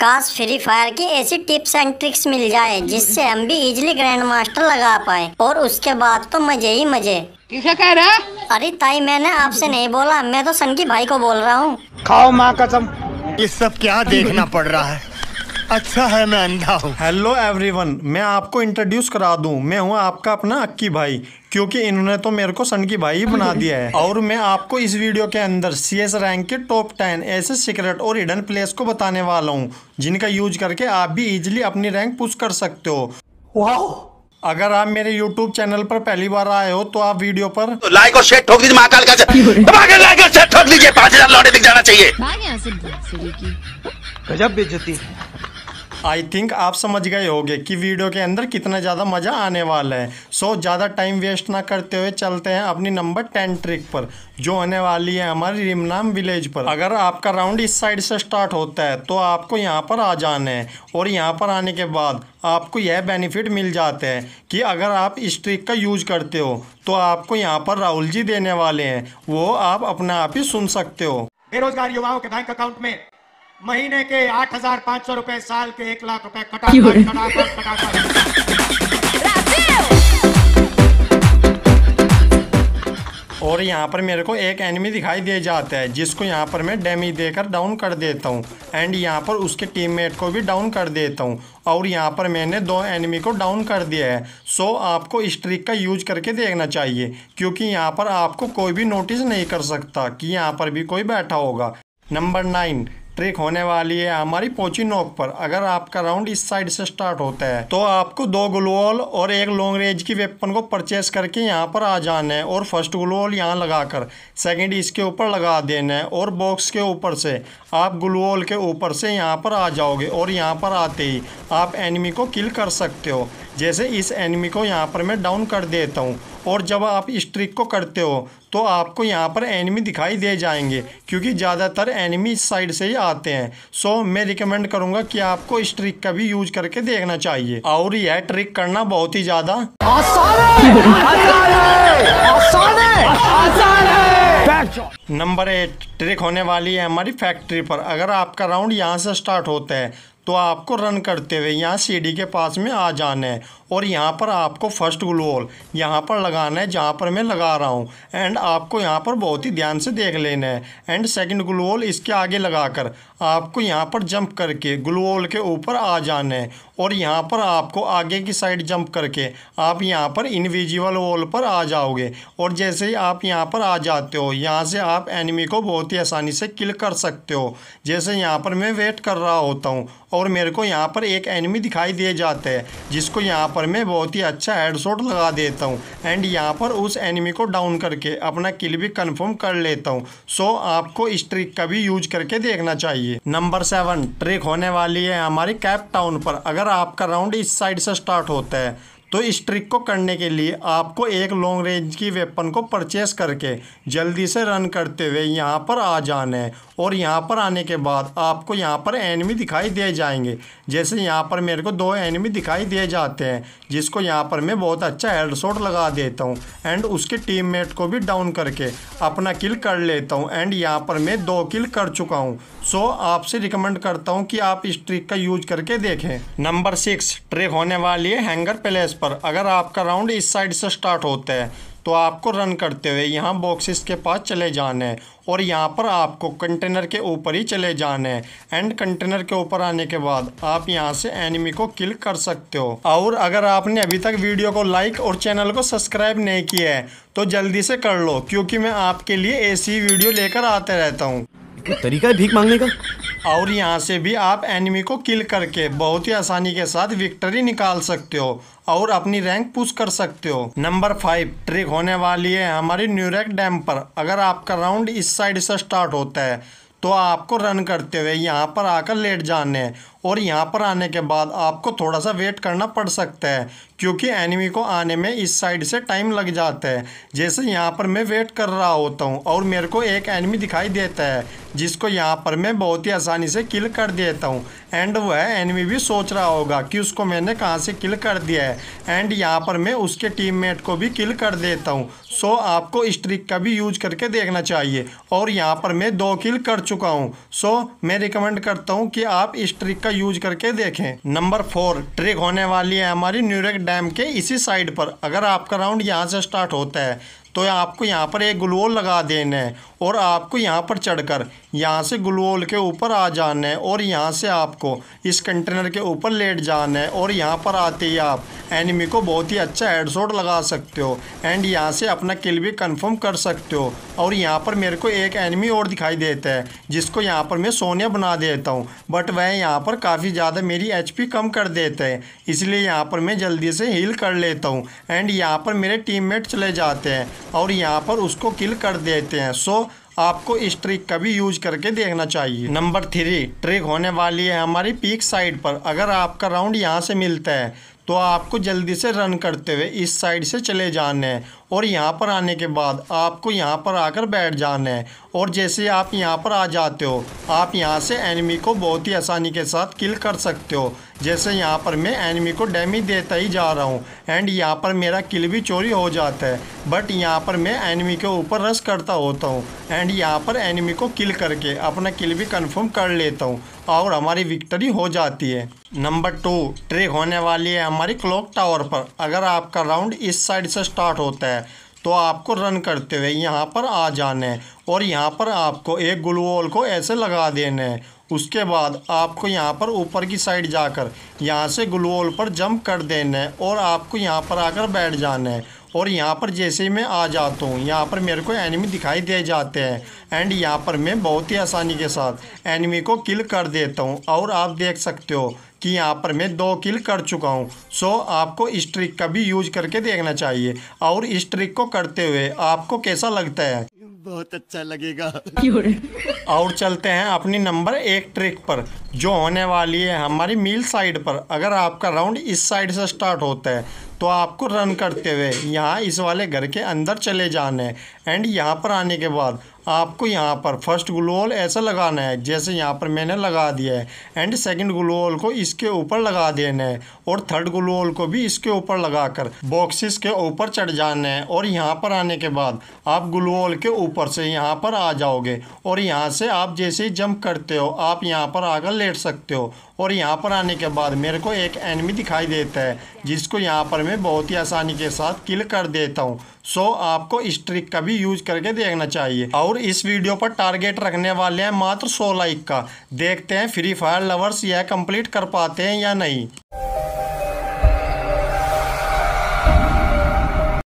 काश free fire की ऐसी टिप्स एंड ट्रिक्स मिल जाए जिससे हम भी इजिली ग्रैंड मास्टर लगा पाए और उसके बाद तो मजे ही मजे किसे कह रहा अरे ताई मैंने आपसे नहीं बोला मैं तो सनकी भाई को बोल रहा हूँ खाओ माँ कसम ये सब क्या देखना पड़ रहा है अच्छा है मैं अंधा हूँ हेलो एवरीवन मैं आपको इंट्रोड्यूस करा दूँ मैं हूँ आपका अपना अक्की भाई क्योंकि इन्होंने तो मेरे को सन की भाई बना दिया है और मैं आपको इस वीडियो के अंदर सी एस रैंक के टॉप टेन ऐसे सीक्रेट और हिडन प्लेस को बताने वाला हूँ जिनका यूज करके आप भी इजिली अपनी रैंक पुश कर सकते हो वाह अगर आप मेरे YouTube चैनल पर पहली बार आए हो तो आप वीडियो पर तो लाइक और शेयर ठोक दीजिए महाकाल का लाइक और शेयर ठोक दीजिए पांच हजार लौटे दिख जाना चाहिए गजब बेइज्जती आई थिंक आप समझ गए होंगे कि वीडियो के अंदर कितना ज्यादा मजा आने वाला है सो ज़्यादा टाइम वेस्ट ना करते हुए चलते हैं अपनी नंबर टेन ट्रिक पर जो होने वाली है हमारी रिमनाम विलेज पर अगर आपका राउंड इस साइड से स्टार्ट होता है तो आपको यहाँ पर आ जाना है और यहाँ पर आने के बाद आपको यह बेनिफिट मिल जाते हैं कि अगर आप इस ट्रिक का यूज करते हो तो आपको यहाँ पर राहुल जी देने वाले हैं वो आप अपना आप ही सुन सकते हो बेरोजगार युवाओं के बैंक अकाउंट में महीने के आठ हजार पाँच सौ साल के एक लाख रुपए कटा कटा कटा कटा और यहाँ पर मेरे को एक एनिमी दिखाई दे जाता है जिसको यहाँ पर मैं डैमेज देकर डाउन कर देता हूँ एंड यहाँ पर उसके टीममेट को भी डाउन कर देता हूँ और यहाँ पर मैंने दो एनिमी को डाउन कर दिया है सो आपको इस ट्रिक का यूज करके देखना चाहिए क्योंकि यहाँ पर आपको कोई भी नोटिस नहीं कर सकता कि यहाँ पर भी कोई बैठा होगा नंबर नाइन ट्रिक होने वाली है हमारी पोची नोक पर अगर आपका राउंड इस साइड से स्टार्ट होता है तो आपको दो ग्लोअल और एक लॉन्ग रेंज की वेपन को परचेस करके यहाँ पर आ जाना है और फर्स्ट ग्लोअल यहाँ लगाकर सेकंड इसके ऊपर लगा देना है और बॉक्स के ऊपर से आप ग्लोअल के ऊपर से यहाँ पर आ जाओगे और यहाँ पर आते ही आप एनिमी को किल कर सकते हो जैसे इस एनिमी को यहाँ पर मैं डाउन कर देता हूँ और जब आप इस ट्रिक को करते हो तो आपको यहाँ पर एनिमी दिखाई दे जाएंगे क्योंकि ज़्यादातर एनिमी इस साइड से ही आते हैं सो मैं रिकमेंड करूँगा कि आपको इस ट्रिक का भी यूज करके देखना चाहिए और यह ट्रिक करना बहुत ही ज़्यादा नंबर एट ट्रिक होने वाली है हमारी फैक्ट्री पर अगर आपका राउंड यहाँ से स्टार्ट होता है तो आपको रन करते हुए यहाँ सीढ़ी के पास में आ जाना है और यहाँ पर आपको फर्स्ट ग्लू होल यहाँ पर लगाना है जहाँ पर मैं लगा रहा हूँ एंड आपको यहाँ पर बहुत ही ध्यान से देख लेना है एंड सेकंड ग्लू होल इसके आगे लगाकर आपको यहाँ पर जंप करके ग्लू होल के ऊपर आ जाना है और यहाँ पर आपको आगे की साइड जंप करके आप यहाँ पर इनविजिबल वॉल पर आ जाओगे और जैसे ही आप यहाँ पर आ जाते हो यहाँ से आप एनिमी को बहुत ही आसानी से किल कर सकते हो जैसे यहाँ पर मैं वेट कर रहा होता हूँ और मेरे को यहाँ पर एक एनिमी दिखाई दे जाते हैं जिसको यहाँ पर मैं बहुत ही अच्छा हेडसोट लगा देता हूँ एंड यहाँ पर उस एनिमी को डाउन करके अपना किल भी कन्फर्म कर लेता हूँ सो आपको इस ट्रिक का भी यूज करके देखना चाहिए नंबर सेवन ट्रिक होने वाली है हमारी कैप टाउन पर अगर आपका राउंड इस साइड से स्टार्ट होता है तो इस ट्रिक को करने के लिए आपको एक लॉन्ग रेंज की वेपन को परचेस करके जल्दी से रन करते हुए यहाँ पर आ जाना है और यहाँ पर आने के बाद आपको यहाँ पर एनिमी दिखाई दे जाएंगे जैसे यहाँ पर मेरे को दो एनिमी दिखाई दिए जाते हैं जिसको यहाँ पर मैं बहुत अच्छा हेडसोट लगा देता हूँ एंड उसके मेट को भी डाउन करके अपना किल कर लेता हूँ एंड यहाँ पर मैं दो किल कर चुका हूँ सो आपसे रिकमेंड करता हूँ कि आप इस ट्रिक का यूज करके देखें नंबर सिक्स ट्रिक होने वाली है हैंगर प्लेस पर अगर आपका राउंड इस साइड से स्टार्ट होता है तो आपको रन करते हुए यहाँ बॉक्सेस के पास चले जाना है और यहाँ पर आपको कंटेनर के ऊपर ही चले जाना है एंड कंटेनर के ऊपर आने के बाद आप यहाँ से एनिमी को किल कर सकते हो और अगर आपने अभी तक वीडियो को लाइक और चैनल को सब्सक्राइब नहीं किया है तो जल्दी से कर लो क्योंकि मैं आपके लिए ऐसी वीडियो लेकर आते रहता हूँ तरीका भीख मांगने का और यहाँ से भी आप एनिमी को किल करके बहुत ही आसानी के साथ विक्ट्री निकाल सकते हो और अपनी रैंक पुश कर सकते हो नंबर फाइव ट्रिक होने वाली है हमारी न्यूरेक डैम पर अगर आपका राउंड इस साइड से स्टार्ट होता है तो आपको रन करते हुए यहाँ पर आकर लेट जाने हैं और यहाँ पर आने के बाद आपको थोड़ा सा वेट करना पड़ सकता है क्योंकि एनिमी को आने में इस साइड से टाइम लग जाता है जैसे यहाँ पर मैं वेट कर रहा होता हूँ और मेरे को एक एनिमी दिखाई देता है जिसको यहाँ पर मैं बहुत ही आसानी से किल कर देता हूँ एंड वह एनिमी भी सोच रहा होगा कि उसको मैंने कहाँ से किल कर दिया है एंड यहाँ पर मैं उसके मेट को भी किल कर देता हूँ सो आपको इस ट्रिक का भी यूज करके देखना चाहिए और यहाँ पर मैं दो किल कर चुका हूँ सो मैं रिकमेंड करता हूँ कि आप इस ट्रिक का इसका यूज करके देखें नंबर फोर ट्रिक होने वाली है हमारी न्यूरेक डैम के इसी साइड पर अगर आपका राउंड यहाँ से स्टार्ट होता है तो आपको यहाँ पर एक ग्लोल लगा देना है और आपको यहाँ पर चढ़कर यहाँ से ग्लोल के ऊपर आ जाना है और यहाँ से आपको इस कंटेनर के ऊपर लेट जाना है और यहाँ पर आते ही आप एनिमी को बहुत ही अच्छा हेडसोट लगा सकते हो एंड यहाँ से अपना किल भी कंफर्म कर सकते हो और यहाँ पर मेरे को एक एनिमी और दिखाई देता है जिसको यहाँ पर मैं सोनिया बना देता हूँ बट वह यहाँ पर काफ़ी ज़्यादा मेरी एच कम कर देता है इसलिए यहाँ पर मैं जल्दी से हील कर लेता हूँ एंड यहाँ पर मेरे टीम चले जाते हैं और यहाँ पर उसको किल कर देते हैं सो आपको इस ट्रिक का भी यूज करके देखना चाहिए नंबर थ्री ट्रिक होने वाली है हमारी पीक साइड पर अगर आपका राउंड यहाँ से मिलता है तो आपको जल्दी से रन करते हुए इस साइड से चले जाना है और यहाँ पर आने के बाद आपको यहाँ पर आकर बैठ जाना है और जैसे आप यहाँ पर आ जाते हो आप यहाँ से एनिमी को बहुत ही आसानी के साथ किल कर सकते हो जैसे यहाँ पर मैं एनिमी को डैमेज देता ही जा रहा हूँ एंड यहाँ पर मेरा किल भी चोरी हो जाता है बट यहाँ पर मैं एनिमी के ऊपर रस करता होता हूँ एंड यहाँ पर एनिमी को किल करके अपना किल भी कन्फर्म कर लेता हूँ और हमारी विक्ट्री हो जाती है नंबर टू ट्रिक होने वाली है हमारी क्लॉक टावर पर अगर आपका राउंड इस साइड से स्टार्ट होता है तो आपको रन करते हुए यहाँ पर आ जाना है और यहाँ पर आपको एक ग्लूवॉल को ऐसे लगा देना है उसके बाद आपको यहाँ पर ऊपर की साइड जाकर यहाँ से ग्लूवॉल पर जंप कर देना है और आपको यहाँ पर आकर बैठ जाना है और यहाँ पर जैसे ही मैं आ जाता हूँ यहाँ पर मेरे को एनिमी दिखाई दे जाते हैं एंड यहाँ पर मैं बहुत ही आसानी के साथ एनिमी को किल कर देता हूँ और आप देख सकते हो कि यहाँ पर मैं दो किल कर चुका हूँ सो आपको इस ट्रिक का भी यूज करके देखना चाहिए और इस ट्रिक को करते हुए आपको कैसा लगता है बहुत अच्छा लगेगा और चलते हैं अपनी नंबर एक ट्रिक पर जो होने वाली है हमारी मील साइड पर अगर आपका राउंड इस साइड से स्टार्ट होता है तो आपको रन करते हुए यहाँ इस वाले घर के अंदर चले जाने एंड यहाँ पर आने के बाद आपको यहाँ पर फर्स्ट ग्लूल ऐसा लगाना है जैसे यहाँ पर मैंने लगा दिया है एंड सेकंड ग्लूल को इसके ऊपर लगा देना है और थर्ड ग्लूल को भी इसके ऊपर लगाकर बॉक्सेस के ऊपर चढ़ जाना है और यहाँ पर आने के बाद आप ग्लूल के ऊपर से यहाँ पर आ जाओगे और यहाँ से आप जैसे ही जंप करते हो आप यहाँ पर आकर लेट सकते हो और यहाँ पर आने के बाद मेरे को एक एनमी दिखाई देता है जिसको यहाँ पर मैं बहुत ही आसानी के साथ किल कर देता हूँ सो आपको इस ट्रिक का भी यूज करके देखना चाहिए और इस वीडियो पर टारगेट रखने वाले हैं मात्र 100 लाइक का देखते हैं फ्री फायर लवर्स यह कंप्लीट कर पाते हैं या नहीं